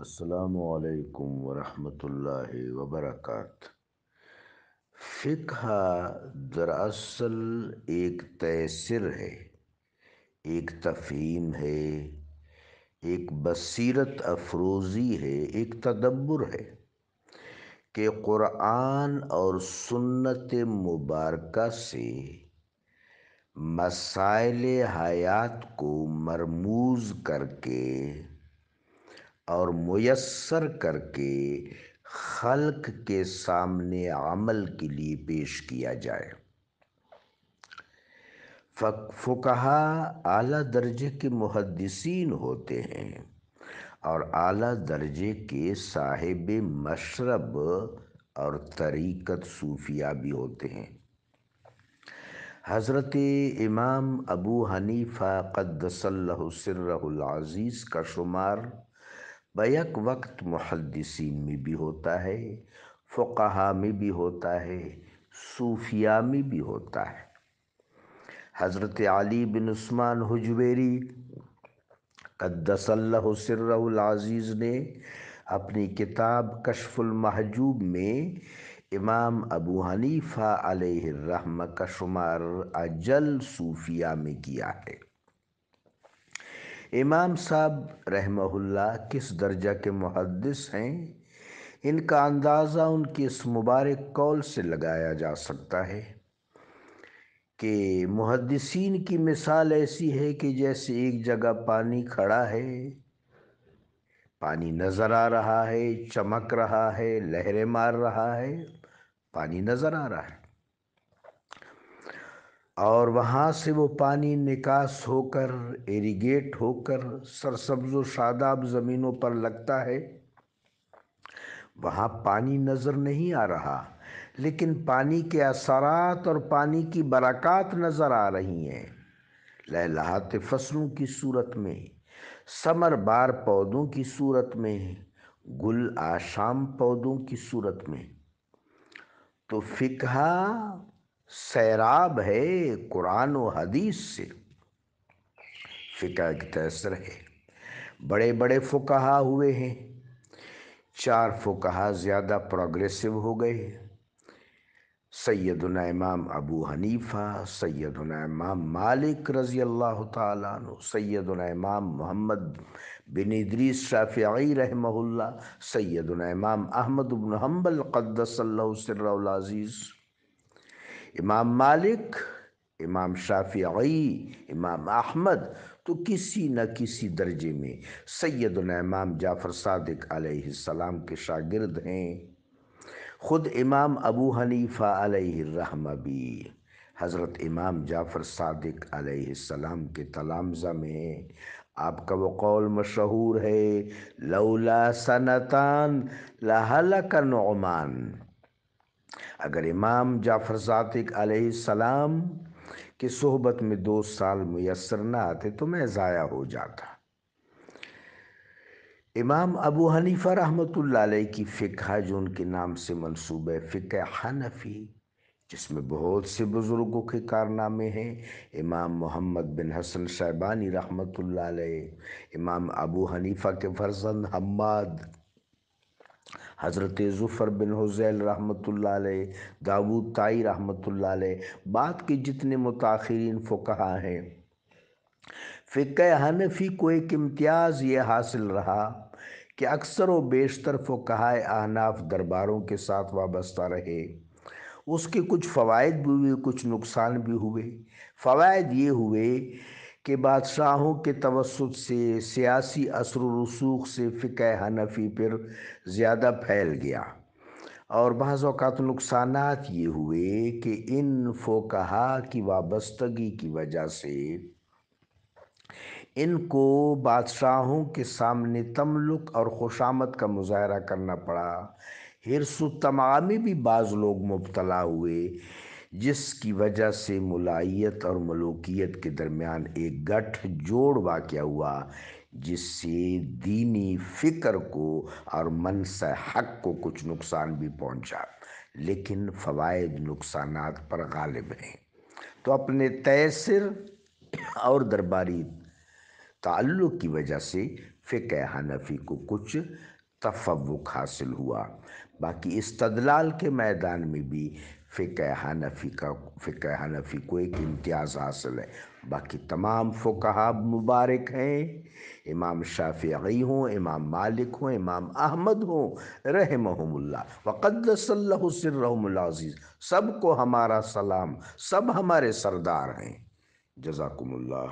असलकम वरम वबरकत फ़िका दरअसल एक तसर है एक तफ़हीम है एक बसरत अफरोज़ी है एक तदब्बर है कि क़ुरान और सुन्नत मुबारक से मसाइल हयात को मरमूज करके और मैसर करके खल्क के सामने अमल के लिए पेश किया जाए फुकहा आला दर्जे के मुहदसिन होते हैं और आला दर्जे के साहिब मशरब और तरीक़त सूफिया भी होते हैं हज़रत इमाम अबू हनीफ़ा अजीज का शुमार बैक वक्त मुहदसिन में भी होता है फ़ुकहा में भी होता है सूफिया में भी होता है हज़रत अली बिन उस्मान हजवेरी कद्दसल्लाज़ीज़ ने अपनी किताब कशफुलमहजूब में इमाम अबू हनीफ़ा अलहम का शुमार अजल सूफिया में किया है इमाम साहब रहमहुल्ला किस दर्जा के मुहदस हैं इनका अंदाज़ा उनकी इस मुबारक कौल से लगाया जा सकता है कि मुहदसिन की मिसाल ऐसी है कि जैसे एक जगह पानी खड़ा है पानी नज़र आ रहा है चमक रहा है लहरें मार रहा है पानी नज़र आ रहा है और वहाँ से वो पानी निकास होकर इरिगेट होकर सरसब्ज व शादाब ज़मीनों पर लगता है वहाँ पानी नज़र नहीं आ रहा लेकिन पानी के असरात और पानी की बरक़ात नज़र आ रही हैं लहलात फसलों की सूरत में समर बार पौधों की सूरत में गुल आशाम पौधों की सूरत में तो फ़िकहा सैराब है कुरान और हदीस से फ़िका की तसर है बड़े बड़े फुकहा हुए हैं चार फुकहा ज़्यादा प्रोग्रेसिव हो गए सैदुना इमाम अबू हनीफ़ा सैदुना इमाम मालिक रज़ी अल्लाह तु सैदुना इमाम मोहम्मद बिन इद्री शाफ़ी रहमहुल्ला सैदुना इमाम अहमद बिन हम्बल क़द्दसल्ला सिर्रज़ीज़ इमाम मालिक इमाम शाफी इमाम अहमद तो किसी न किसी दर्जे में सैदुल इमाम जाफ़र सदक सलाम के शागिर्द हैं ख़ुद इमाम अबू हनीफ़ा रहमा भी हज़रत इमाम जाफ़र सदक सलाम के तलामजा में आपका वो कौल मशहूर है लौला सनतान का नौमान अगर इमाम जाफ़र सातिक सलाम की सोहबत में दो साल मैसर ना आते तो मैं ज़ाया हो जाता इमाम अबू हनीफ़ा रहमत की फ़िका जो उनके नाम से मनसूब है फ़िक हनफ़ी जिसमें बहुत से बुज़ुर्गों के कारनामे हैं इमाम मोहम्मद बिन हसन शैबानी रहमत इमाम अबू हनीफ़ा के फरजंद हम्माद हज़रत ज़ुफ़र बिन हुज़ैल रहमतुल्लाह दाऊद ताई रहमतुल्लाह बाद के जितने मुताखरीन फ़ुकहा हैं फ़िक हनफी को एक इम्तियाज़ ये हासिल रहा कि अक्सर व बेशतर फ़ुकहा आहनाफ दरबारों के साथ वाबस्ता रहे उसके कुछ फ़वाद भी हुए कुछ नुकसान भी हुए फ़वाद ये हुए के बादशाहों के तवसत से सियासी असर रसूख से फ़िक हनफी पर ज़्यादा फैल गया और बाज़ अवत नुकसान ये हुए कि इन फोकहा की वाबस्तगी की वजह से इनको बादशाहों के सामने तमलुक और खुशामद का मुजाहरा करना पड़ा हिरसु तमामी में भी बाज़ लोग मुबतला हुए जिसकी वजह से मुलायत और मलोकियत के दरमियान एक गठ जोड़ वाक़ हुआ जिससे दीनी फ़िक्र को और मन से हक को कुछ नुकसान भी पहुंचा लेकिन फ़वाद नुकसान पर गालिब हैं तो अपने तयसर और दरबारी ताल्लुक़ की वजह से फ़िक हनफी को कुछ तफवक हासिल हुआ बाकी इस्तदलाल के मैदान में भी फ़िक हनफी का फ़िक हनफी को एक इम्तियाज़ हासिल है बाकी तमाम फ़ुकहा मुबारक हैं इमाम शाफ़ी हों इमाम मालिक हों इमाम अहमद हों रहमहमुल्ला वक़दसल्लाज़ीज़ सब को हमारा सलाम सब हमारे सरदार हैं जजाकुमुल्ला